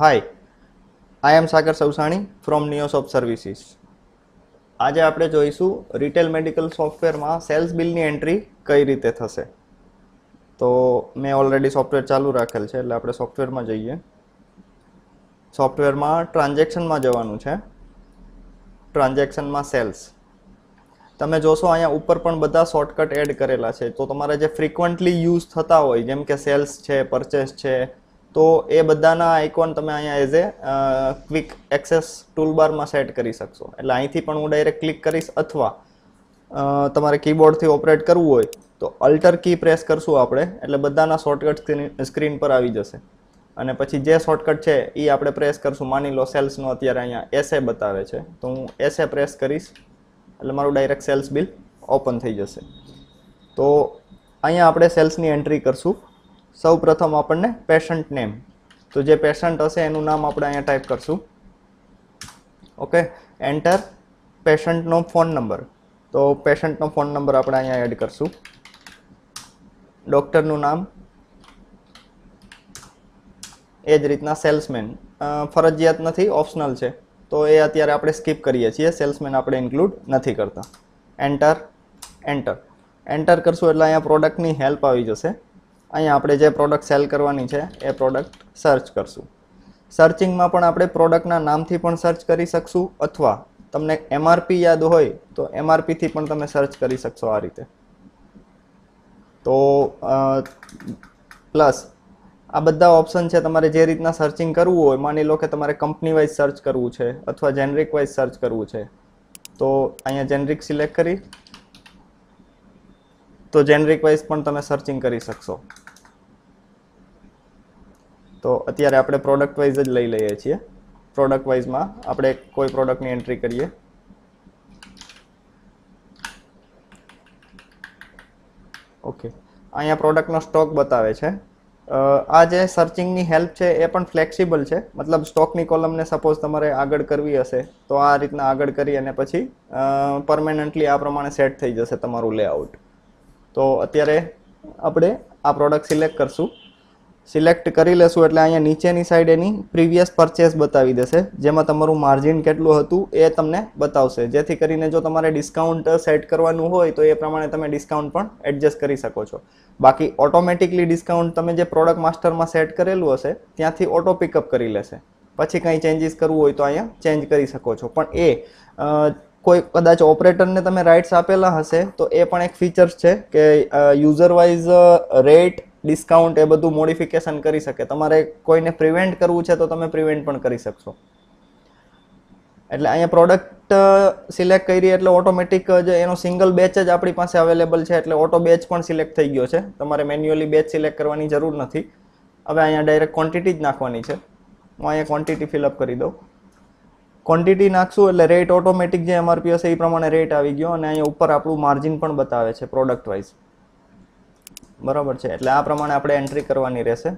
hi I M Sagar સૌસાણી from નિયોસોપ services આજે આપણે જોઈશું રિટેલ મેડિકલ સોફ્ટવેરમાં સેલ્સ બિલની એન્ટ્રી કઈ રીતે થશે તો મેં ઓલરેડી સોફ્ટવેર ચાલુ રાખેલ છે એટલે આપણે સોફ્ટવેરમાં જઈએ સોફ્ટવેરમાં ટ્રાન્ઝેક્શનમાં જવાનું છે ટ્રાન્ઝેક્શનમાં સેલ્સ તમે જોશો અહીંયા ઉપર પણ બધા શોર્ટકટ એડ કરેલા છે તો તમારે જે ફ્રિકવન્ટલી યુઝ થતા હોય જેમ કે સેલ્સ છે પરચેસ છે તો એ બધાના આઇકોન તમે અહીંયા એઝ એ ક્વિક એક્સેસ ટૂલબારમાં સેટ કરી શકશો એટલે અહીંથી પણ હું ડાયરેક્ટ ક્લિક કરીશ અથવા તમારે કીબોર્ડથી ઓપરેટ કરવું હોય તો અલ્ટર કી પ્રેસ કરશું આપણે એટલે બધાના શોર્ટકટ સ્ક્રીન પર આવી જશે અને પછી જે શોર્ટકટ છે એ આપણે પ્રેસ કરશું માની લો સેલ્સનો અત્યારે અહીંયા એસે બતાવે છે તો હું એસે પ્રેસ કરીશ એટલે મારું ડાયરેક્ટ સેલ્સ બિલ ઓપન થઈ જશે તો અહીંયા આપણે સેલ્સની એન્ટ્રી કરશું સૌ પ્રથમ આપણને પેશન્ટ નેમ તો જે પેશન્ટ હશે એનું નામ આપણે અહીંયા ટાઈપ કરશું ઓકે એન્ટર પેશન્ટનો ફોન નંબર તો પેશન્ટનો ફોન નંબર આપણે અહીંયા એડ કરશું ડૉક્ટરનું નામ એ જ રીતના સેલ્સમેન ફરજિયાત નથી ઓપ્શનલ છે તો એ અત્યારે આપણે સ્કીપ કરીએ છીએ સેલ્સમેન આપણે ઇન્ક્લુડ નથી કરતા એન્ટર એન્ટર એન્ટર કરશું એટલે અહીંયા પ્રોડક્ટની હેલ્પ આવી જશે અહીંયા આપણે જે પ્રોડક્ટ સેલ કરવાની છે એ પ્રોડક્ટ સર્ચ કરશું સર્ચિંગમાં પણ આપણે પ્રોડક્ટના નામથી પણ સર્ચ કરી શકશું અથવા તમને એમઆરપી યાદ હોય તો એમઆરપીથી પણ તમે સર્ચ કરી શકશો આ રીતે તો પ્લસ આ બધા ઓપ્શન છે તમારે જે રીતના સર્ચિંગ કરવું હોય માની લો કે તમારે કંપની વાઇઝ સર્ચ કરવું છે અથવા જેનરિક વાઇઝ સર્ચ કરવું છે તો અહીંયા જેનરિક સિલેક્ટ કરી તો જેનરિક વાઇઝ પણ તમે સર્ચિંગ કરી શકશો તો અત્યારે આપણે પ્રોડક્ટ વાઇઝ જ લઈ લઈએ છીએ પ્રોડક્ટ વાઇઝમાં આપણે કોઈ પ્રોડક્ટની એન્ટ્રી કરીએ ઓકે અહીંયા પ્રોડક્ટનો સ્ટોક બતાવે છે આ જે સર્ચિંગની હેલ્પ છે એ પણ ફ્લેક્સિબલ છે મતલબ સ્ટોકની કોલમને સપોઝ તમારે આગળ કરવી હશે તો આ રીતના આગળ કરી અને પછી પરમેનન્ટલી આ પ્રમાણે સેટ થઈ જશે તમારું લેઆઉટ તો અત્યારે આપણે આ પ્રોડક્ટ સિલેક્ટ કરશું સિલેક્ટ કરી લેશું એટલે અહીંયા નીચેની સાઈડ એની પ્રીવિયસ પરચેસ બતાવી દેશે જેમાં તમારું માર્જિન કેટલું હતું એ તમને બતાવશે જેથી કરીને જો તમારે ડિસ્કાઉન્ટ સેટ કરવાનું હોય તો એ પ્રમાણે તમે ડિસ્કાઉન્ટ પણ એડજસ્ટ કરી શકો છો બાકી ઓટોમેટિકલી ડિસ્કાઉન્ટ તમે જે પ્રોડક્ટ માસ્ટરમાં સેટ કરેલું હશે ત્યાંથી ઓટો પિકઅપ કરી લેશે પછી કંઈ ચેન્જીસ કરવું હોય તો અહીંયા ચેન્જ કરી શકો છો પણ એ કોઈ કદાચ ઓપરેટરને તમે રાઇટ્સ આપેલા હશે તો એ પણ એક ફીચર્સ છે કે યુઝર વાઇઝ રેટ ડિસ્કાઉન્ટ એ બધું મોડિફિકેશન કરી શકે તમારે કોઈને પ્રિવેન્ટ કરવું છે તો તમે પ્રિવેન્ટ પણ કરી શકશો એટલે અહીંયા પ્રોડક્ટ સિલેક્ટ કરી એટલે ઓટોમેટિક જ એનો સિંગલ બેચ જ આપણી પાસે અવેલેબલ છે એટલે ઓટો બેચ પણ સિલેક્ટ થઈ ગયો છે તમારે મેન્યુઅલી બેચ સિલેક્ટ કરવાની જરૂર નથી હવે અહીંયા ડાયરેક્ટ ક્વોન્ટિટી જ નાખવાની છે હું અહીંયા ક્વોન્ટિટી ફિલઅપ કરી દઉં ક્વોન્ટિટી નાખશું એટલે રેટ ઓટોમેટિક જે એમઆરપી હશે એ પ્રમાણે રેટ આવી ગયો અને અહીંયા ઉપર આપણું માર્જિન પણ બતાવે છે પ્રોડક્ટ વાઇઝ બરાબર છે એટલે આ પ્રમાણે આપણે એન્ટ્રી કરવાની રહેશે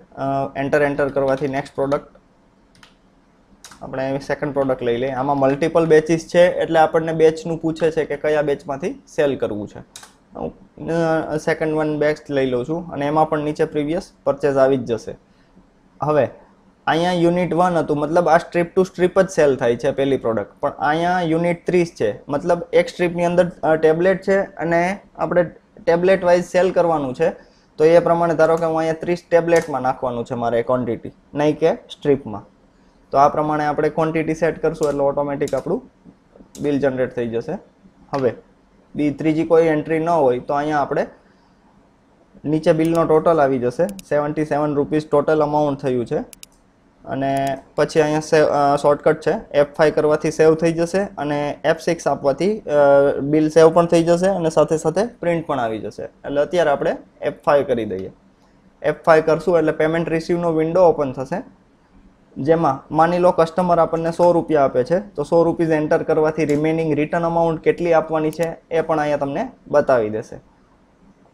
એન્ટર એન્ટર કરવાથી નેક્સ્ટ પ્રોડક્ટ આપણે સેકન્ડ પ્રોડક્ટ લઈ લઈએ આમાં મલ્ટિપલ બેચીસ છે એટલે આપણને બેચનું પૂછે છે કે કયા બેચમાંથી સેલ કરવું છે હું સેકન્ડ વન બેચ લઈ લઉં છું અને એમાં પણ નીચે પ્રીવિયસ પરચેઝ આવી જ જશે હવે અહીંયા યુનિટ વન હતું મતલબ આ સ્ટ્રીપ ટુ સ્ટ્રીપ જ સેલ થાય છે પહેલી પ્રોડક્ટ પણ અહીંયા યુનિટ ત્રીસ છે મતલબ એક સ્ટ્રીપની અંદર ટેબ્લેટ છે અને આપણે ટેબ્લેટ વાઇઝ સેલ કરવાનું છે તો એ પ્રમાણે ધારો કે હું અહીંયા ત્રીસ ટેબ્લેટમાં નાખવાનું છે મારે ક્વોન્ટિટી નહીં કે સ્ટ્રીપમાં તો આ પ્રમાણે આપણે ક્વોન્ટિટી સેટ કરશું એટલે ઓટોમેટિક આપણું બિલ જનરેટ થઈ જશે હવે બી ત્રીજી કોઈ એન્ટ્રી ન હોય તો અહીંયા આપણે નીચે બિલનો ટોટલ આવી જશે seventy seven rupees total amount થયું છે અને પછી અહીંયા સેવ શોર્ટકટ છે એફ ફાઈ કરવાથી સેવ થઈ જશે અને એફ સિક્સ આપવાથી બિલ સેવ પણ થઈ જશે અને સાથે સાથે પ્રિન્ટ પણ આવી જશે એટલે અત્યારે આપણે એફ ફાઈ કરી દઈએ એફ ફાઈ કરશું એટલે પેમેન્ટ રિસીવનો વિન્ડો ઓપન થશે જેમાં માની લો કસ્ટમર આપણને સો રૂપિયા આપે છે તો સો રૂપીઝ એન્ટર કરવાથી રિમેનિંગ રિટર્ન અમાઉન્ટ કેટલી આપવાની છે એ પણ અહીંયા તમને બતાવી દેશે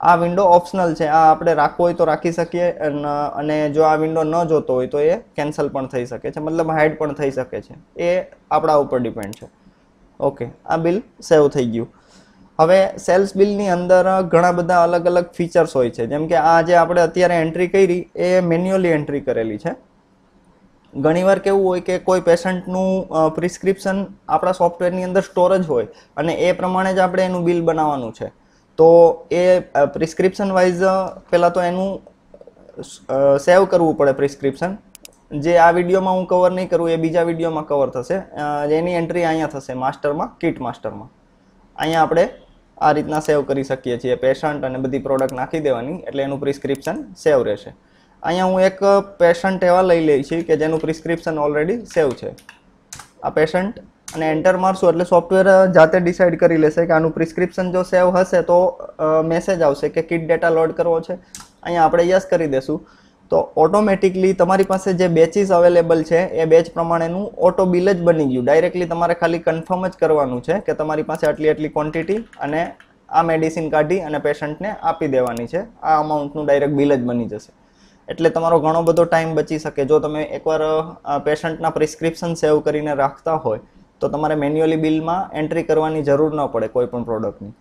આ વિન્ડો ઓપ્શનલ છે આ આપણે રાખવો હોય તો રાખી શકીએ અને જો આ વિન્ડો ન જોતો હોય તો એ કેન્સલ પણ થઈ શકે છે મતલબ હાઇડ પણ થઈ શકે છે એ આપણા ઉપર ડિપેન્ડ છે ઓકે આ બિલ સેવ થઈ ગયું હવે સેલ્સ બિલની અંદર ઘણા બધા અલગ અલગ ફીચર્સ હોય છે જેમ કે આ જે આપણે અત્યારે એન્ટ્રી કરી એ મેન્યુઅલી એન્ટ્રી કરેલી છે ઘણીવાર કેવું હોય કે કોઈ પેશન્ટનું પ્રિસ્ક્રિપ્શન આપણા સોફ્ટવેરની અંદર સ્ટોરેજ હોય અને એ પ્રમાણે જ આપણે એનું બિલ બનાવવાનું છે તો એ પ્રિસ્ક્રિપ્શન વાઇઝ પહેલાં તો એનું સેવ કરવું પડે પ્રિસ્ક્રિપ્શન જે આ વિડીયોમાં હું કવર નહીં કરું એ બીજા વિડીયોમાં કવર થશે એની એન્ટ્રી અહીંયા થશે માસ્ટરમાં કીટ માસ્ટરમાં અહીંયા આપણે આ રીતના સેવ કરી શકીએ છીએ પેશન્ટ અને બધી પ્રોડક્ટ નાખી દેવાની એટલે એનું પ્રિસ્ક્રિપ્શન સેવ રહેશે અહીંયા હું એક પેશન્ટ એવા લઈ લઈ છીએ કે જેનું પ્રિસ્ક્રિપ્શન ઓલરેડી સેવ છે આ પેશન્ટ અને એન્ટર મારશું એટલે સોફ્ટવેર જાતે ડિસાઇડ કરી લેશે કે આનું પ્રિસ્ક્રિપ્શન જો સેવ હશે તો મેસેજ આવશે કે કિટ ડેટા લોડ કરવો છે અહીંયા આપણે યસ કરી દેશું તો ઓટોમેટિકલી તમારી પાસે જે બેચીસ અવેલેબલ છે એ બેચ પ્રમાણેનું ઓટો બિલ જ બની ગયું ડાયરેક્ટલી તમારે ખાલી કન્ફર્મ જ કરવાનું છે કે તમારી પાસે આટલી આટલી ક્વોન્ટિટી અને આ મેડિસિન કાઢી અને પેશન્ટને આપી દેવાની છે આ અમાઉન્ટનું ડાયરેક્ટ બિલ જ બની જશે એટલે તમારો ઘણો બધો ટાઈમ બચી શકે જો તમે એકવાર પેશન્ટના પ્રિસ્ક્રિપ્શન સેવ કરીને રાખતા હોય તો તમારે મેન્યુઅલી બિલમાં એન્ટ્રી કરવાની જરૂર ન પડે કોઈ પણ પ્રોડક્ટની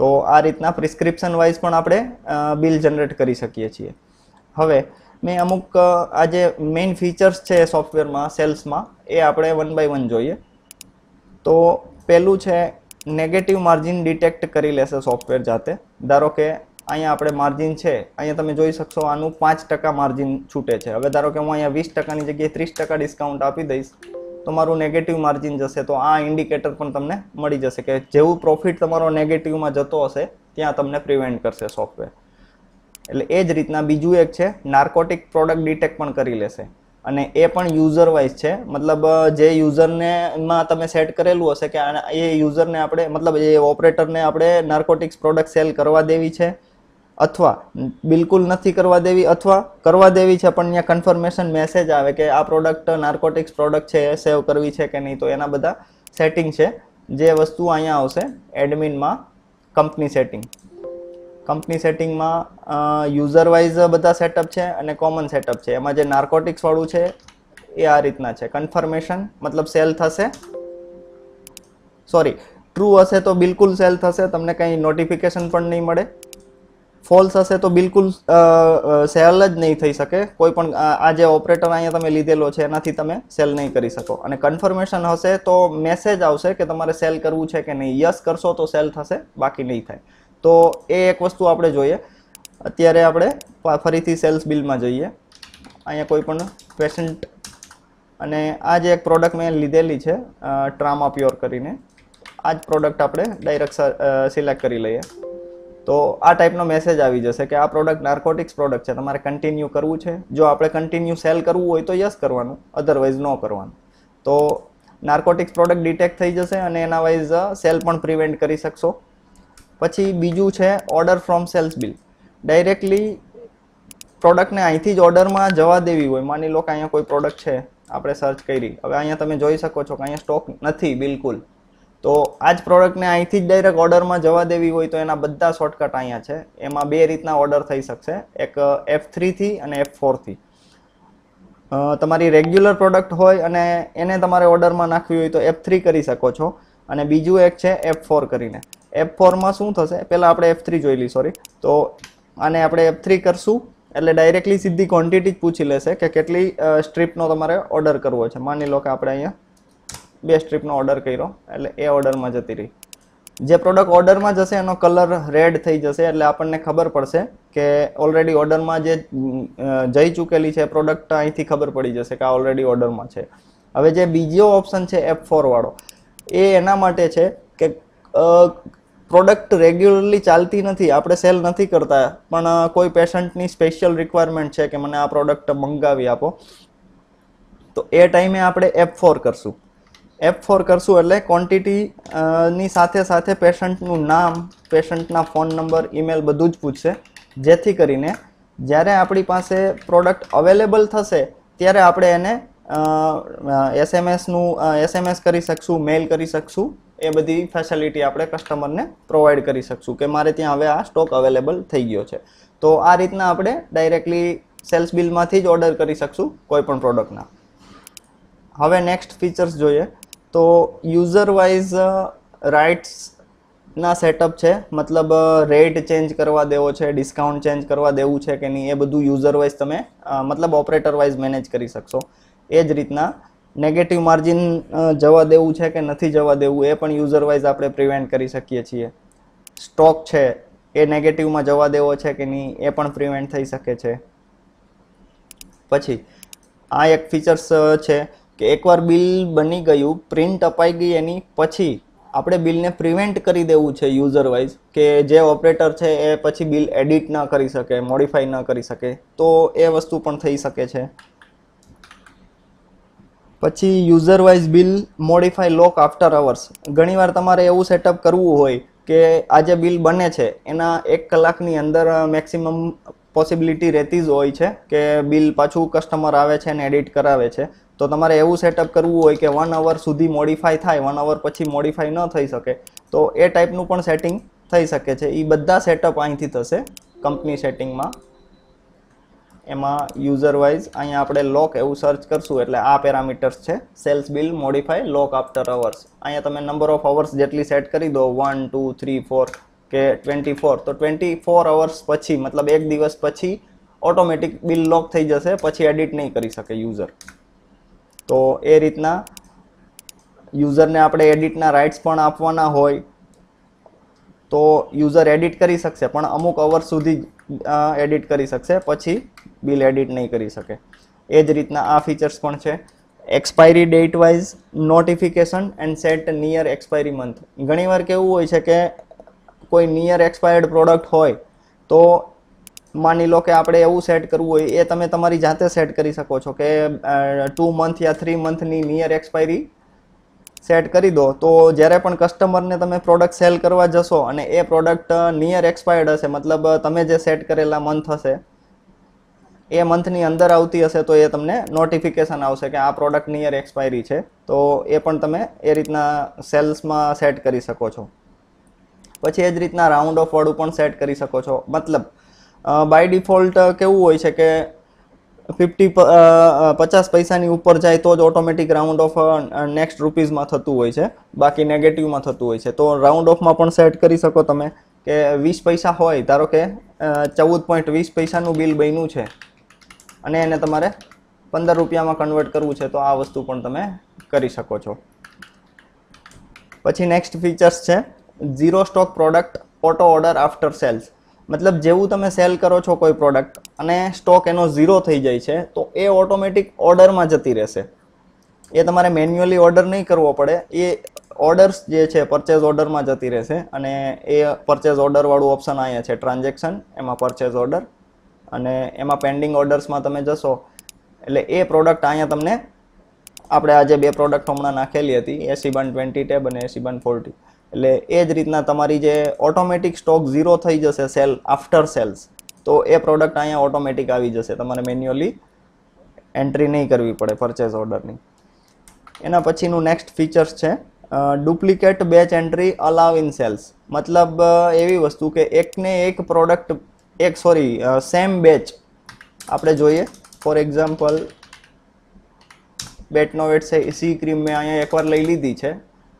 તો આ રીતના પ્રિસ્ક્રિપ્શન વાઇઝ પણ આપણે બિલ જનરેટ કરી શકીએ છીએ હવે મેં અમુક આ જે મેઇન ફીચર્સ છે સોફ્ટવેરમાં સેલ્સમાં એ આપણે વન બાય વન જોઈએ તો પહેલું છે નેગેટિવ માર્જિન ડિટેક્ટ કરી લેશે સોફ્ટવેર જાતે ધારો કે અહીંયા આપણે માર્જિન છે અહીંયા તમે જોઈ શકશો આનું પાંચ ટકા માર્જિન છૂટે છે હવે ધારો કે હું અહીંયા વીસ ટકાની જગ્યાએ ત્રીસ ટકા ડિસ્કાઉન્ટ આપી દઈશ તમારું નેગેટિવ માર્જિન જશે તો આ ઇન્ડિકેટર પણ તમને મળી જશે કે જેવું પ્રોફિટ તમારો નેગેટિવમાં જતો હશે ત્યાં તમને પ્રિવેન્ટ કરશે સોફ્ટવેર એટલે એ જ રીતના બીજું એક છે નાર્કોટિક પ્રોડક્ટ ડિટેક્ટ પણ કરી લેશે અને એ પણ યુઝર વાઇઝ છે મતલબ જે યુઝરનેમાં તમે સેટ કરેલું હશે કે એ યુઝરને આપણે મતલબ એ ઓપરેટરને આપણે નાર્કોટિક્સ પ્રોડક્ટ સેલ કરવા દેવી છે અથવા બિલકુલ નથી કરવા દેવી અથવા કરવા દેવી છે પણ ત્યાં કન્ફર્મેશન મેસેજ આવે કે આ પ્રોડક્ટ નાર્કોટિક્સ પ્રોડક્ટ છે એ સેવ કરવી છે કે નહીં તો એના બધા સેટિંગ છે જે વસ્તુ અહીંયા આવશે એડમિનમાં કંપની સેટિંગ કંપની સેટિંગમાં યુઝર વાઇઝ બધા સેટઅપ છે અને કોમન સેટઅપ છે એમાં જે નાર્કોટિક્સવાળું છે એ આ રીતના છે કન્ફર્મેશન મતલબ સેલ થશે સોરી ટ્રુ હશે તો બિલકુલ સેલ થશે તમને કંઈ નોટિફિકેશન પણ નહીં મળે ફોલ્સ હશે તો બિલકુલ સેલ જ નહીં થઈ શકે કોઈ પણ આ જે ઓપરેટર અહીંયા તમે લીધેલો છે એનાથી તમે સેલ નહીં કરી શકો અને કન્ફર્મેશન હશે તો મેસેજ આવશે કે તમારે સેલ કરવું છે કે નહીં યસ કરશો તો સેલ થશે બાકી નહીં થાય તો એ એક વસ્તુ આપણે જોઈએ અત્યારે આપણે ફરીથી સેલ્સ બિલમાં જઈએ અહીંયા કોઈ પણ પેશન્ટ અને આ જે એક પ્રોડક્ટ મેં લીધેલી છે ટ્રામા પ્યોર કરીને આ જ પ્રોડક્ટ આપણે ડાયરેક્ટ સિલેક્ટ કરી લઈએ તો આ ટાઈપનો મેસેજ આવી જશે કે આ પ્રોડક્ટ નાર્કોટિક્સ પ્રોડક્ટ છે તમારે કન્ટિન્યુ કરવું છે જો આપણે કન્ટિન્યુ સેલ કરવું હોય તો યસ કરવાનું અધરવાઇઝ ન કરવાનું તો નાર્કોટિક્સ પ્રોડક્ટ ડિટેક્ટ થઈ જશે અને એના વાઇઝ સેલ પણ પ્રિવેન્ટ કરી શકશો પછી બીજું છે order from sales bill directly પ્રોડક્ટને અહીંથી જ ઓર્ડરમાં જવા દેવી હોય માની લો કે અહીંયા કોઈ પ્રોડક્ટ છે આપણે સર્ચ કરી હવે અહીંયા તમે જોઈ શકો છો કે અહીંયા સ્ટોક નથી બિલકુલ તો આ જ પ્રોડક્ટને અહીંથી જ ડાયરેક્ટ ઓર્ડરમાં જવા દેવી હોય તો એના બધા શોર્ટકટ અહીંયા છે એમાં બે રીતના ઓર્ડર થઈ શકશે એક એફ થ્રીથી અને એફ ફોરથી તમારી રેગ્યુલર પ્રોડક્ટ હોય અને એને તમારે ઓર્ડરમાં નાખવી હોય તો એફ થ્રી કરી શકો છો અને બીજું એક છે એફ ફોર કરીને એફ ફોરમાં શું થશે પહેલાં આપણે એફ થ્રી જોઈ લઈ સોરી તો આને આપણે એફ થ્રી કરશું એટલે ડાયરેક્ટલી સીધી ક્વોન્ટિટી જ પૂછી લેશે કે કેટલી સ્ટ્રીપનો તમારે ઓર્ડર કરવો છે માની લો કે આપણે અહીંયા બે સ્ટ્રીપનો ઓર્ડર કર્યો એટલે એ ઓર્ડરમાં જતી રહી જે પ્રોડક્ટ ઓર્ડરમાં જશે એનો કલર રેડ થઈ જશે એટલે આપણને ખબર પડશે કે ઓલરેડી ઓર્ડરમાં જે જઈ ચૂકેલી છે પ્રોડક્ટ અહીંથી ખબર પડી જશે કે આ ઓલરેડી ઓર્ડરમાં છે હવે જે બીજો ઓપ્શન છે એપ ફોરવાળો એ એના માટે છે કે પ્રોડક્ટ રેગ્યુલરલી ચાલતી નથી આપણે સેલ નથી કરતા પણ કોઈ પેશન્ટની સ્પેશિયલ રિક્વાયરમેન્ટ છે કે મને આ પ્રોડક્ટ મંગાવી આપો તો એ ટાઈમે આપણે એપ ફોર કરશું એફ ફોર કરશું એટલે ક્વોન્ટિટી ની સાથે સાથે પેશન્ટનું નામ પેશન્ટના ફોન નંબર ઈમેલ બધું જ પૂછશે જેથી કરીને જ્યારે આપણી પાસે પ્રોડક્ટ અવેલેબલ થશે ત્યારે આપણે એને એસએમએસનું એસએમએસ કરી શકશું મેઇલ કરી શકશું એ બધી ફેસિલિટી આપણે કસ્ટમરને પ્રોવાઈડ કરી શકશું કે મારે ત્યાં હવે આ સ્ટોક અવેલેબલ થઈ ગયો છે તો આ રીતના આપણે ડાયરેક્ટલી સેલ્સ બિલમાંથી જ ઓર્ડર કરી શકશું કોઈ પણ પ્રોડક્ટના હવે નેક્સ્ટ ફીચર્સ જોઈએ તો યુઝર વાઇઝ રાઇટ્સના સેટઅપ છે મતલબ રેટ ચેન્જ કરવા દેવો છે ડિસ્કાઉન્ટ ચેન્જ કરવા દેવું છે કે નહીં એ બધું યુઝર વાઇઝ તમે મતલબ ઓપરેટર વાઇઝ મેનેજ કરી શકશો એ જ રીતના નેગેટિવ માર્જિન જવા દેવું છે કે નથી જવા દેવું એ પણ યુઝર વાઇઝ આપણે પ્રિવેન્ટ કરી શકીએ છીએ સ્ટોક છે એ નેગેટિવમાં જવા દેવો છે કે નહીં એ પણ પ્રિવેન્ટ થઈ શકે છે પછી આ એક ફીચર્સ છે કે એકવાર બિલ બની ગયું પ્રિન્ટ અપાઈ ગઈ એની પછી આપણે બિલને પ્રિવેન્ટ કરી દેવું છે યુઝરવાઇઝ કે જે ઓપરેટર છે એ પછી બિલ એડિટ ન કરી શકે મોડિફાઈ ન કરી શકે તો એ વસ્તુ પણ થઈ શકે છે પછી user wise bill modify lock after hours ઘણીવાર તમારે એવું સેટઅપ કરવું હોય કે આ જે બિલ બને છે એના એક કલાકની અંદર મેક્સિમમ પોસિબિલિટી રહેતી જ હોય છે કે બિલ પાછું કસ્ટમર આવે છે અને એડિટ કરાવે છે તો તમારે એવું સેટઅપ કરવું હોય કે વન અવર સુધી મોડિફાઈ થાય વન અવર પછી મોડિફાઈ ન થઈ શકે તો એ ટાઈપનું પણ સેટિંગ થઈ શકે છે એ બધા સેટઅપ અહીંથી થશે કંપની સેટિંગમાં એમાં યુઝરવાઇઝ અહીંયા આપણે લોક એવું સર્ચ કરશું એટલે આ પેરામીટર્સ છે sales bill modify lock after hours અહીંયા તમે નંબર ઓફ અવર્સ જેટલી સેટ કરી દો વન ટુ થ્રી ફોર કે ટ્વેન્ટી ફોર તો ટ્વેન્ટી ફોર અવર્સ પછી મતલબ એક દિવસ પછી ઓટોમેટિક બિલ લોક થઈ જશે પછી એડિટ નહીં કરી શકે યુઝર તો એ રીતના યુઝરને આપણે એડિટના રાઇટ્સ પણ આપવાના હોય તો યુઝર એડિટ કરી શકશે પણ અમુક અવર સુધી એડિટ કરી શકશે પછી બિલ એડિટ નહીં કરી શકે એ જ રીતના આ ફીચર્સ પણ છે expiry date wise notification and set near expiry month ઘણીવાર કેવું હોય છે કે કોઈ નિયર એક્સપાયર્ડ પ્રોડક્ટ હોય તો માની લો કે આપણે એવું સેટ કરવું હોય એ તમે તમારી જાતે સેટ કરી શકો છો કે ટુ મંથ યા થ્રી મંથની નિયર એક્સપાયરી સેટ કરી દો તો જ્યારે પણ કસ્ટમરને તમે પ્રોડક્ટ સેલ કરવા જશો અને એ પ્રોડક્ટ નિયર એક્સપાયર્ડ હશે મતલબ તમે જે સેટ કરેલા મંથ હશે એ મંથની અંદર આવતી હશે તો એ તમને નોટિફિકેશન આવશે કે આ પ્રોડક્ટ નિયર એક્સપાયરી છે તો એ પણ તમે એ રીતના સેલ્સમાં સેટ કરી શકો છો પછી એ જ રીતના રાઉન્ડ ઓફ વાળું પણ સેટ કરી શકો છો મતલબ બાય ડિફોલ્ટ કેવું હોય છે કે ફિફ્ટી પચાસ પૈસાની ઉપર જાય તો જ ઓટોમેટિક રાઉન્ડ ઓફ નેક્સ્ટ રૂપીઝમાં થતું હોય છે બાકી નેગેટિવમાં થતું હોય છે તો રાઉન્ડ ઓફમાં પણ સેટ કરી શકો તમે કે વીસ પૈસા હોય ધારો કે ચૌદ પોઈન્ટ વીસ પૈસાનું બિલ બન્યું છે અને એને તમારે પંદર રૂપિયામાં કન્વર્ટ કરવું છે તો આ વસ્તુ પણ તમે કરી શકો છો પછી નેક્સ્ટ ફીચર્સ છે zero stock product auto order after sales મતલબ જેવું તમે સેલ કરો છો કોઈ પ્રોડક્ટ અને સ્ટોક એનો ઝીરો થઈ જાય છે તો એ ઓટોમેટિક ઓર્ડરમાં જતી રહેશે એ તમારે મેન્યુઅલી ઓર્ડર નહીં કરવો પડે એ ઓર્ડર્સ જે છે પરચેઝ ઓર્ડરમાં જતી રહેશે અને એ પરચેઝ ઓર્ડરવાળું ઓપ્શન અહીંયા છે ટ્રાન્ઝેક્શન એમાં પરચેઝ ઓર્ડર અને એમાં પેન્ડિંગ ઓર્ડર્સમાં તમે જશો એટલે એ પ્રોડક્ટ અહીંયા તમને આપણે આજે બે પ્રોડક્ટ હમણાં નાખેલી હતી એસી બન ટ્વેન્ટી ટેબ અને એસી બન ફોર્ટી એટલે એ જ રીતના તમારી જે ઓટોમેટિક સ્ટોક ઝીરો થઈ જશે સેલ આફ્ટર સેલ્સ તો એ પ્રોડક્ટ અહીંયા ઓટોમેટિક આવી જશે તમારે મેન્યુઅલી એન્ટ્રી નહીં કરવી પડે પરચેઝ ઓર્ડરની એના પછીનું નેક્સ્ટ ફીચર્સ છે duplicate batch entry allow in sales મતલબ એવી વસ્તુ કે એકને એક પ્રોડક્ટ એક સોરી સેમ બેચ આપણે જોઈએ ફોર એક્ઝામ્પલ બેટનોવેટ છે સી e ક્રીમ મેં અહીંયા એકવાર લઈ લીધી છે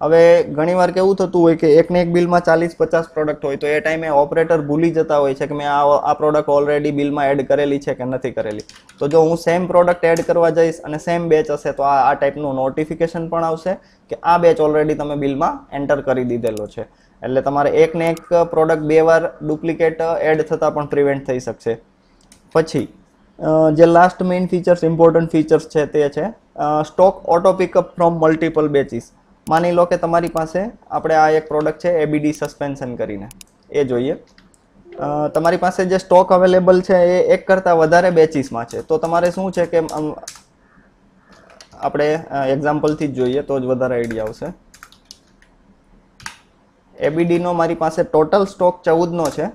હવે ઘણીવાર કેવું થતું હોય કે એકને એક બિલમાં ચાલીસ પચાસ પ્રોડક્ટ હોય તો એ ટાઈમે ઓપરેટર ભૂલી જતા હોય છે કે મેં આ આ પ્રોડક્ટ ઓલરેડી બિલમાં એડ કરેલી છે કે નથી કરેલી તો જો હું સેમ પ્રોડક્ટ એડ કરવા જઈશ અને સેમ બેચ હશે તો આ આ ટાઈપનું નોટિફિકેશન પણ આવશે કે આ બેચ ઓલરેડી તમે બિલમાં એન્ટર કરી દીધેલો છે એટલે તમારે એકને એક પ્રોડક્ટ બે વાર ડુપ્લિકેટ એડ થતાં પણ પ્રિવેન્ટ થઈ શકશે પછી જે last main features important features છે તે છે stock auto pickup from multiple batches માની લો કે તમારી પાસે આપણે આ એક પ્રોડક્ટ છે એબીડી સસ્પેન્શન કરીને એ જોઈએ તમારી પાસે જે સ્ટોક અવેલેબલ છે એ એક કરતાં વધારે બેચીસમાં છે તો તમારે શું છે કે આપણે એક્ઝામ્પલથી જ જોઈએ તો જ વધારે આઈડિયા આવશે એબીડીનો મારી પાસે ટોટલ સ્ટોક ચૌદનો છે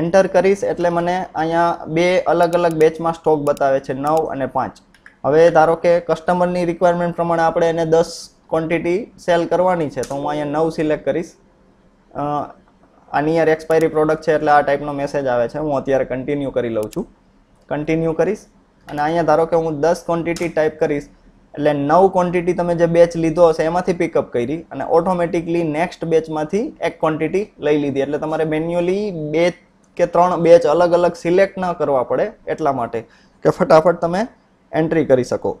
એન્ટર કરીશ એટલે મને અહીંયા બે અલગ અલગ બેચમાં સ્ટોક બતાવે છે નવ અને પાંચ હવે ધારો કે કસ્ટમરની રિક્વાયરમેન્ટ પ્રમાણે આપણે એને દસ ક્વોન્ટિટી સેલ કરવાની છે તો હું અહીંયા નવ સિલેક્ટ કરીશ આ નિયર એક્સપાયરી પ્રોડક્ટ છે એટલે આ ટાઈપનો મેસેજ આવે છે હું અત્યારે કન્ટિન્યુ કરી લઉં છું કન્ટિન્યુ કરીશ અને અહીંયા ધારો કે હું દસ ક્વોન્ટિટી ટાઈપ કરીશ એટલે નવ ક્વોન્ટિટી તમે જે બેચ લીધો હશે એમાંથી પિકઅપ કરી અને ઓટોમેટિકલી નેક્સ્ટ બેચમાંથી એક ક્વોન્ટિટી લઈ લીધી એટલે તમારે મેન્યુઅલી બે કે ત્રણ બેચ અલગ અલગ સિલેક્ટ ન કરવા પડે એટલા માટે કે ફટાફટ તમે એન્ટ્રી કરી શકો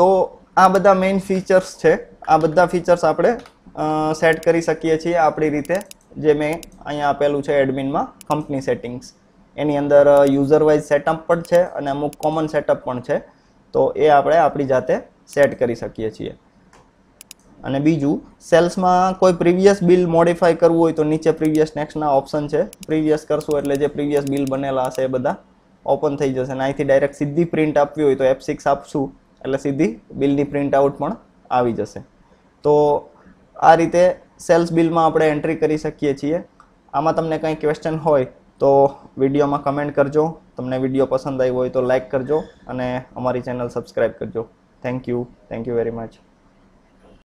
તો આ બધા મેઇન ફીચર્સ છે આ બધા ફીચર્સ આપણે સેટ કરી શકીએ છીએ આપણી રીતે જે મેં અહીંયા આપેલું છે એડમિનમાં કંપની સેટિંગ્સ એની અંદર યુઝર વાઇઝ સેટઅપ પણ છે અને અમુક કોમન સેટઅપ પણ છે તો એ આપણે આપણી જાતે સેટ કરી શકીએ છીએ અને બીજું સેલ્સમાં કોઈ પ્રીવિયસ બિલ મોડિફાઈ કરવું હોય તો નીચે પ્રીવિયસ નેક્સ્ટના ઓપ્શન છે પ્રીવિયસ કરશું એટલે જે પ્રીવિયસ બિલ બનેલા હશે એ બધા ઓપન થઈ જશે અને અહીંથી ડાયરેક્ટ સીધી પ્રિન્ટ આપવી હોય તો એપ સિક્સ આપશું એટલે સીધી બિલની પ્રિન્ટ આઉટ પણ આવી જશે તો આ રીતે સેલ્સ બિલમાં આપણે એન્ટ્રી કરી શકીએ છીએ આમાં તમને કંઈ ક્વેશ્ચન હોય તો વિડીયોમાં કમેન્ટ કરજો તમને વિડીયો પસંદ આવ્યો હોય તો લાઇક કરજો અને અમારી ચેનલ સબસ્ક્રાઈબ કરજો thank you thank you very much